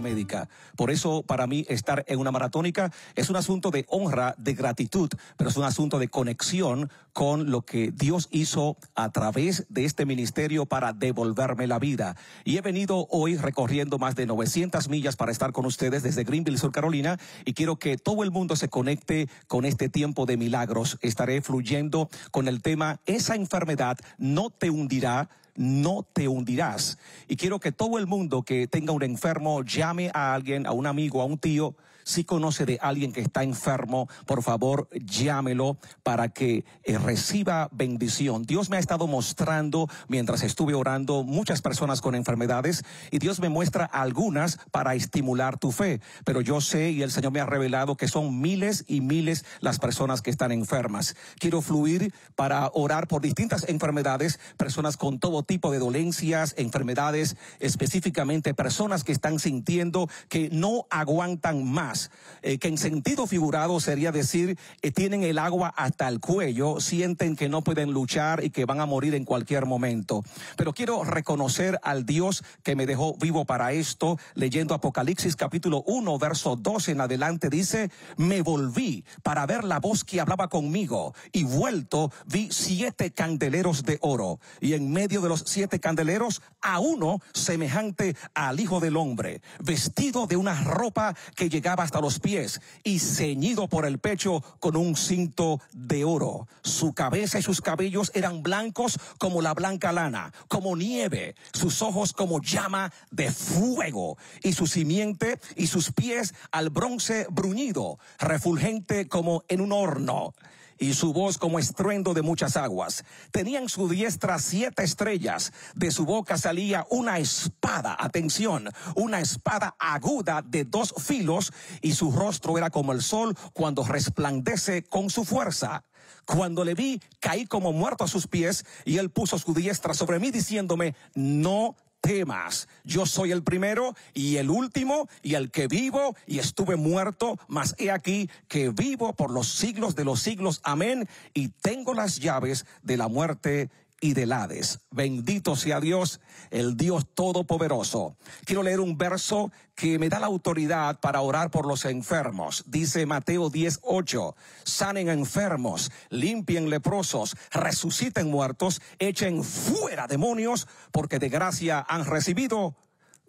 médica. Por eso, para mí, estar en una maratónica es un asunto de honra, de gratitud, pero es un asunto de conexión con lo que Dios hizo a través de este ministerio para devolverme la vida. Y he venido hoy recorriendo más de 900 millas para estar con ustedes desde Greenville, Sur Carolina, y quiero que todo el mundo se conecte con este tiempo de milagros. Estaré fluyendo con el tema, esa enfermedad no te hundirá, no te hundirás. Y quiero que todo el mundo que tenga un enfermo llame a alguien, a un amigo, a un tío, si conoce de alguien que está enfermo, por favor, llámelo para que eh, reciba bendición. Dios me ha estado mostrando mientras estuve orando muchas personas con enfermedades y Dios me muestra algunas para estimular tu fe. Pero yo sé y el Señor me ha revelado que son miles y miles las personas que están enfermas. Quiero fluir para orar por distintas enfermedades, personas con todo tipo de dolencias, enfermedades, específicamente personas que están sintiendo que no aguantan más eh, que en sentido figurado sería decir, eh, tienen el agua hasta el cuello, sienten que no pueden luchar y que van a morir en cualquier momento. Pero quiero reconocer al Dios que me dejó vivo para esto, leyendo Apocalipsis capítulo 1, verso 2 en adelante, dice, me volví para ver la voz que hablaba conmigo y vuelto vi siete candeleros de oro y en medio de los siete candeleros a uno semejante al Hijo del Hombre, vestido de una ropa que llegaba hasta los pies y ceñido por el pecho con un cinto de oro. Su cabeza y sus cabellos eran blancos como la blanca lana, como nieve, sus ojos como llama de fuego y su simiente y sus pies al bronce bruñido, refulgente como en un horno y su voz como estruendo de muchas aguas. Tenía en su diestra siete estrellas, de su boca salía una espada, atención, una espada aguda de dos filos, y su rostro era como el sol cuando resplandece con su fuerza. Cuando le vi, caí como muerto a sus pies, y él puso su diestra sobre mí diciéndome, no temas. Yo soy el primero y el último y el que vivo y estuve muerto, mas he aquí que vivo por los siglos de los siglos. Amén. Y tengo las llaves de la muerte y del Hades. Bendito sea Dios, el Dios Todopoderoso. Quiero leer un verso que me da la autoridad para orar por los enfermos. Dice Mateo 10:8, sanen enfermos, limpien leprosos, resuciten muertos, echen fuera demonios, porque de gracia han recibido,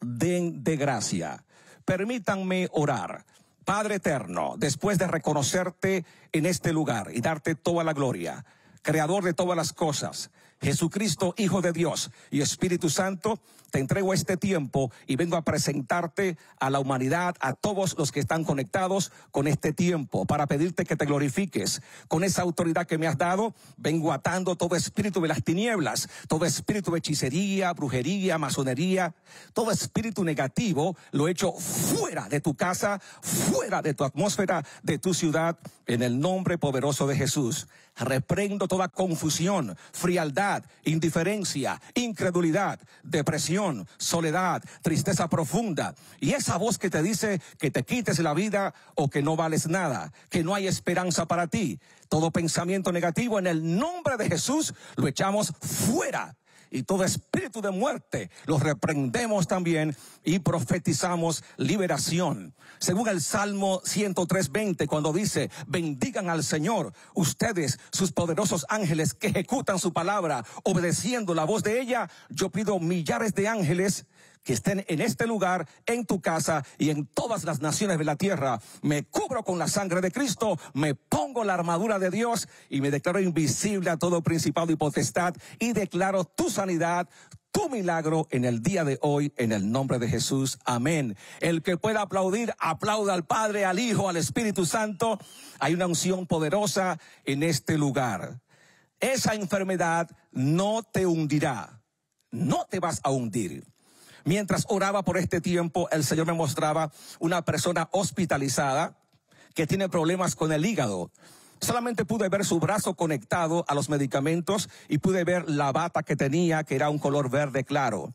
den de gracia. Permítanme orar. Padre eterno, después de reconocerte en este lugar y darte toda la gloria, creador de todas las cosas, Jesucristo, Hijo de Dios y Espíritu Santo, te entrego este tiempo y vengo a presentarte a la humanidad, a todos los que están conectados con este tiempo, para pedirte que te glorifiques. Con esa autoridad que me has dado, vengo atando todo espíritu de las tinieblas, todo espíritu de hechicería, brujería, masonería, todo espíritu negativo, lo he hecho fuera de tu casa, fuera de tu atmósfera, de tu ciudad, en el nombre poderoso de Jesús. Reprendo toda confusión, frialdad, indiferencia, incredulidad, depresión soledad, tristeza profunda. Y esa voz que te dice que te quites la vida o que no vales nada, que no hay esperanza para ti. Todo pensamiento negativo en el nombre de Jesús lo echamos fuera y todo espíritu de muerte los reprendemos también y profetizamos liberación. Según el Salmo 103.20, cuando dice, bendigan al Señor ustedes, sus poderosos ángeles que ejecutan su palabra, obedeciendo la voz de ella, yo pido millares de ángeles que estén en este lugar, en tu casa y en todas las naciones de la tierra. Me cubro con la sangre de Cristo, me pongo la armadura de Dios y me declaro invisible a todo principado y potestad y declaro tu sanidad, tu milagro en el día de hoy, en el nombre de Jesús. Amén. El que pueda aplaudir, aplauda al Padre, al Hijo, al Espíritu Santo. Hay una unción poderosa en este lugar. Esa enfermedad no te hundirá. No te vas a hundir Mientras oraba por este tiempo, el Señor me mostraba una persona hospitalizada que tiene problemas con el hígado. Solamente pude ver su brazo conectado a los medicamentos y pude ver la bata que tenía, que era un color verde claro.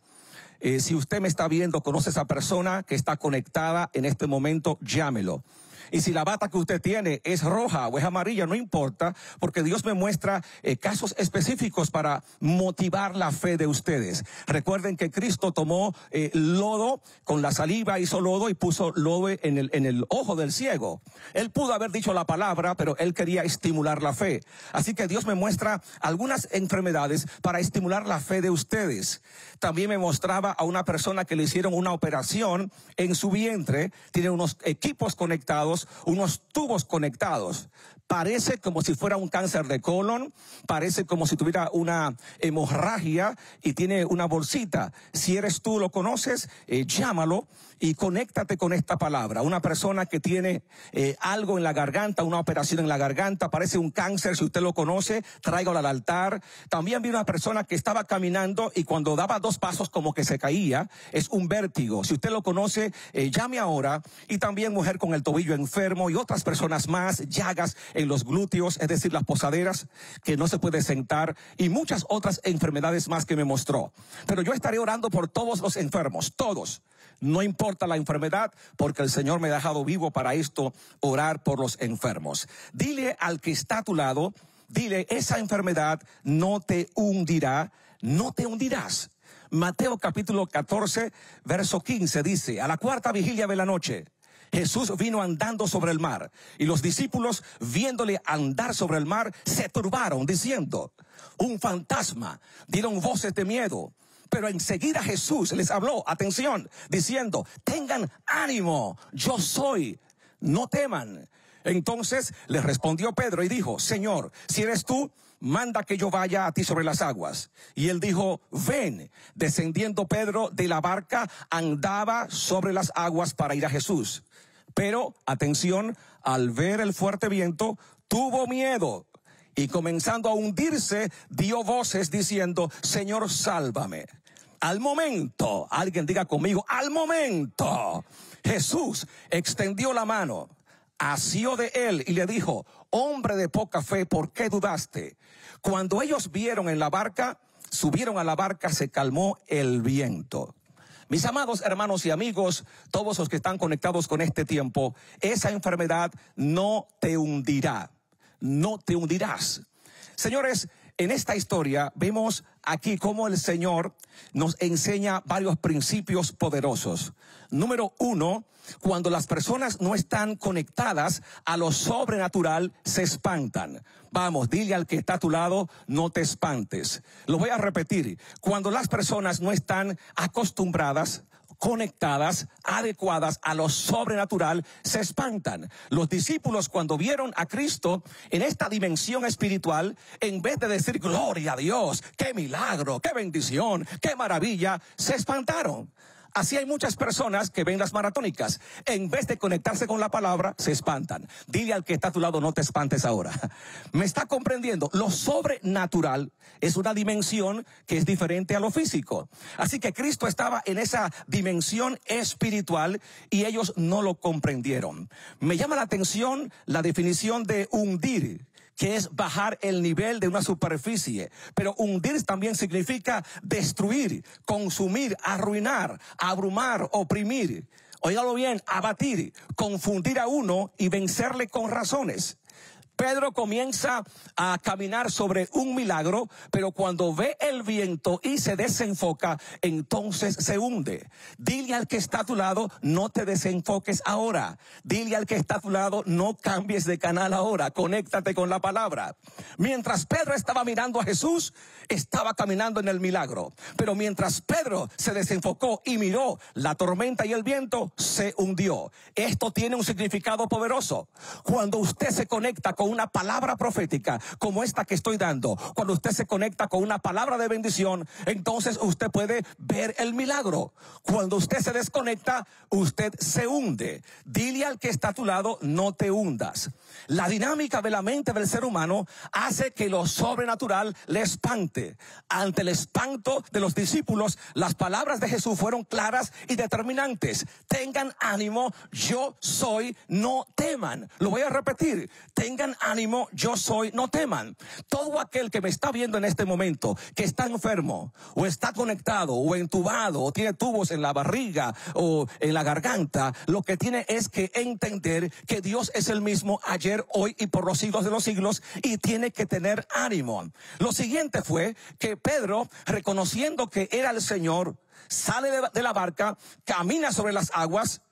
Eh, si usted me está viendo, conoce a esa persona que está conectada en este momento, llámelo. Y si la bata que usted tiene es roja o es amarilla, no importa, porque Dios me muestra eh, casos específicos para motivar la fe de ustedes. Recuerden que Cristo tomó eh, lodo, con la saliva hizo lodo y puso lodo en el, en el ojo del ciego. Él pudo haber dicho la palabra, pero él quería estimular la fe. Así que Dios me muestra algunas enfermedades para estimular la fe de ustedes. También me mostraba a una persona que le hicieron una operación en su vientre, tiene unos equipos conectados, unos tubos conectados. Parece como si fuera un cáncer de colon, parece como si tuviera una hemorragia y tiene una bolsita. Si eres tú, lo conoces, eh, llámalo y conéctate con esta palabra. Una persona que tiene eh, algo en la garganta, una operación en la garganta, parece un cáncer, si usted lo conoce, tráigalo al altar. También vi una persona que estaba caminando y cuando daba dos pasos como que se caía, es un vértigo. Si usted lo conoce, eh, llame ahora. Y también mujer con el tobillo en enfermo y otras personas más, llagas en los glúteos, es decir, las posaderas, que no se puede sentar y muchas otras enfermedades más que me mostró. Pero yo estaré orando por todos los enfermos, todos. No importa la enfermedad, porque el Señor me ha dejado vivo para esto, orar por los enfermos. Dile al que está a tu lado, dile, esa enfermedad no te hundirá, no te hundirás. Mateo capítulo 14, verso 15 dice, a la cuarta vigilia de la noche, Jesús vino andando sobre el mar y los discípulos viéndole andar sobre el mar se turbaron diciendo, un fantasma, dieron voces de miedo. Pero enseguida Jesús les habló, atención, diciendo, tengan ánimo, yo soy, no teman. Entonces les respondió Pedro y dijo, Señor, si eres tú, manda que yo vaya a ti sobre las aguas. Y él dijo, ven. Descendiendo Pedro de la barca, andaba sobre las aguas para ir a Jesús. Pero, atención, al ver el fuerte viento, tuvo miedo y comenzando a hundirse, dio voces diciendo, Señor, sálvame. Al momento, alguien diga conmigo, al momento, Jesús extendió la mano, asió de él y le dijo, hombre de poca fe, ¿por qué dudaste? Cuando ellos vieron en la barca, subieron a la barca, se calmó el viento. Mis amados hermanos y amigos, todos los que están conectados con este tiempo, esa enfermedad no te hundirá, no te hundirás. Señores, en esta historia vemos aquí cómo el Señor nos enseña varios principios poderosos. Número uno, cuando las personas no están conectadas a lo sobrenatural, se espantan. Vamos, dile al que está a tu lado, no te espantes. Lo voy a repetir. Cuando las personas no están acostumbradas conectadas, adecuadas a lo sobrenatural, se espantan. Los discípulos cuando vieron a Cristo en esta dimensión espiritual, en vez de decir gloria a Dios, qué milagro, qué bendición, qué maravilla, se espantaron. Así hay muchas personas que ven las maratónicas. En vez de conectarse con la palabra, se espantan. Dile al que está a tu lado, no te espantes ahora. Me está comprendiendo. Lo sobrenatural es una dimensión que es diferente a lo físico. Así que Cristo estaba en esa dimensión espiritual y ellos no lo comprendieron. Me llama la atención la definición de hundir que es bajar el nivel de una superficie. Pero hundir también significa destruir, consumir, arruinar, abrumar, oprimir. Óigalo bien, abatir, confundir a uno y vencerle con razones. Pedro comienza a caminar sobre un milagro, pero cuando ve el viento y se desenfoca, entonces se hunde. Dile al que está a tu lado, no te desenfoques ahora. Dile al que está a tu lado, no cambies de canal ahora. Conéctate con la palabra. Mientras Pedro estaba mirando a Jesús, estaba caminando en el milagro. Pero mientras Pedro se desenfocó y miró la tormenta y el viento, se hundió. Esto tiene un significado poderoso. Cuando usted se conecta con una palabra profética como esta que estoy dando, cuando usted se conecta con una palabra de bendición, entonces usted puede ver el milagro. Cuando usted se desconecta, usted se hunde. Dile al que está a tu lado, no te hundas. La dinámica de la mente del ser humano hace que lo sobrenatural le espante. Ante el espanto de los discípulos, las palabras de Jesús fueron claras y determinantes. Tengan ánimo, yo soy, no teman. Lo voy a repetir. Tengan ánimo, yo soy, no teman. Todo aquel que me está viendo en este momento, que está enfermo, o está conectado, o entubado, o tiene tubos en la barriga, o en la garganta, lo que tiene es que entender que Dios es el mismo ayer, hoy y por los siglos de los siglos, y tiene que tener ánimo. Lo siguiente fue que Pedro, reconociendo que era el Señor, sale de la barca, camina sobre las aguas,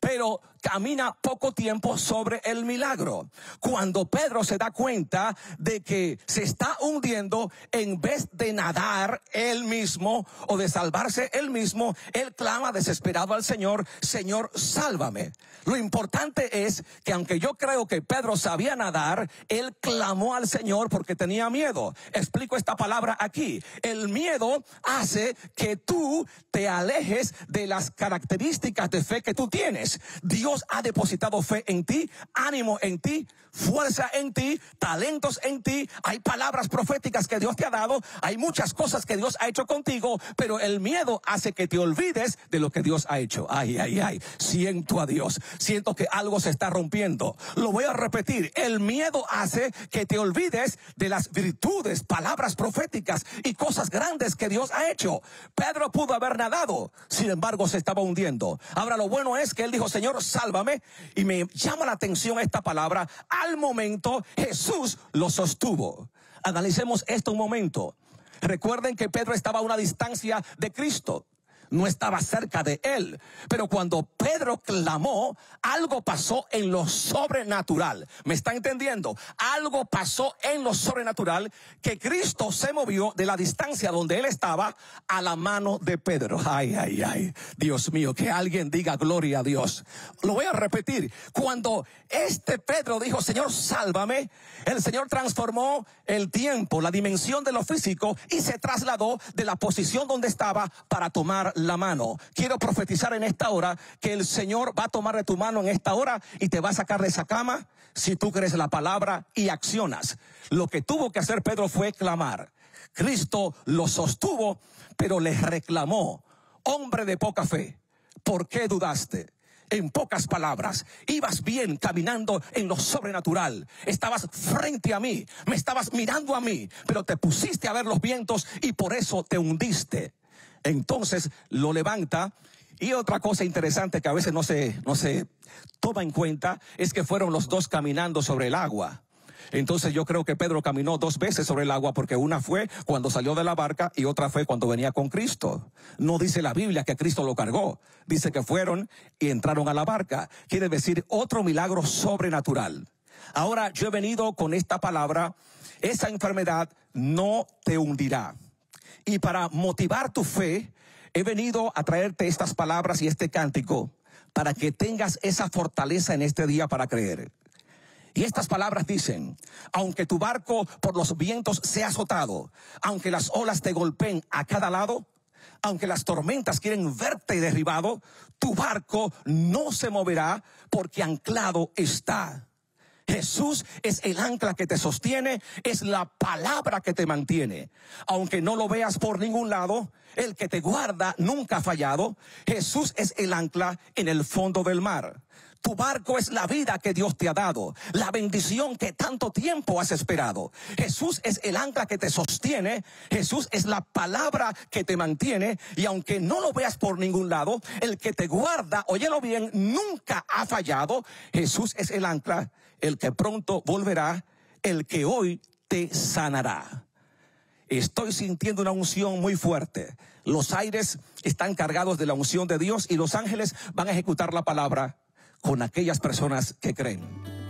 pero camina poco tiempo sobre el milagro. Cuando Pedro se da cuenta de que se está hundiendo, en vez de nadar él mismo o de salvarse él mismo, él clama desesperado al Señor, Señor, sálvame. Lo importante es que aunque yo creo que Pedro sabía nadar, él clamó al Señor porque tenía miedo. Explico esta palabra aquí. El miedo hace que tú te alejes de las características de fe que tú tienes. Dios Dios ha depositado fe en ti, ánimo en ti, fuerza en ti, talentos en ti. Hay palabras proféticas que Dios te ha dado. Hay muchas cosas que Dios ha hecho contigo, pero el miedo hace que te olvides de lo que Dios ha hecho. Ay, ay, ay. Siento a Dios. Siento que algo se está rompiendo. Lo voy a repetir. El miedo hace que te olvides de las virtudes, palabras proféticas y cosas grandes que Dios ha hecho. Pedro pudo haber nadado. Sin embargo, se estaba hundiendo. Ahora lo bueno es que él dijo, Señor, sálvame. Y me llama la atención esta palabra. Al momento Jesús lo sostuvo. Analicemos esto un momento. Recuerden que Pedro estaba a una distancia de Cristo no estaba cerca de él. Pero cuando Pedro clamó, algo pasó en lo sobrenatural. ¿Me está entendiendo? Algo pasó en lo sobrenatural que Cristo se movió de la distancia donde él estaba a la mano de Pedro. Ay, ay, ay. Dios mío, que alguien diga gloria a Dios. Lo voy a repetir. Cuando este Pedro dijo, Señor, sálvame, el Señor transformó el tiempo, la dimensión de lo físico y se trasladó de la posición donde estaba para tomar la mano. Quiero profetizar en esta hora que el Señor va a tomar de tu mano en esta hora y te va a sacar de esa cama si tú crees la palabra y accionas. Lo que tuvo que hacer Pedro fue clamar. Cristo lo sostuvo, pero le reclamó, hombre de poca fe, ¿por qué dudaste? En pocas palabras, ibas bien caminando en lo sobrenatural. Estabas frente a mí, me estabas mirando a mí, pero te pusiste a ver los vientos y por eso te hundiste entonces lo levanta. Y otra cosa interesante que a veces no se, no toma en cuenta es que fueron los dos caminando sobre el agua. Entonces yo creo que Pedro caminó dos veces sobre el agua porque una fue cuando salió de la barca y otra fue cuando venía con Cristo. No dice la Biblia que Cristo lo cargó. Dice que fueron y entraron a la barca. Quiere decir otro milagro sobrenatural. Ahora yo he venido con esta palabra. Esa enfermedad no te hundirá. Y para motivar tu fe, he venido a traerte estas palabras y este cántico para que tengas esa fortaleza en este día para creer. Y estas palabras dicen, aunque tu barco por los vientos sea azotado, aunque las olas te golpeen a cada lado, aunque las tormentas quieren verte derribado, tu barco no se moverá porque anclado está Jesús es el ancla que te sostiene, es la palabra que te mantiene. Aunque no lo veas por ningún lado, el que te guarda nunca ha fallado. Jesús es el ancla en el fondo del mar. Tu barco es la vida que Dios te ha dado, la bendición que tanto tiempo has esperado. Jesús es el ancla que te sostiene, Jesús es la palabra que te mantiene y aunque no lo veas por ningún lado, el que te guarda, óyelo bien, nunca ha fallado. Jesús es el ancla el que pronto volverá, el que hoy te sanará. Estoy sintiendo una unción muy fuerte. Los aires están cargados de la unción de Dios y los ángeles van a ejecutar la palabra con aquellas personas que creen.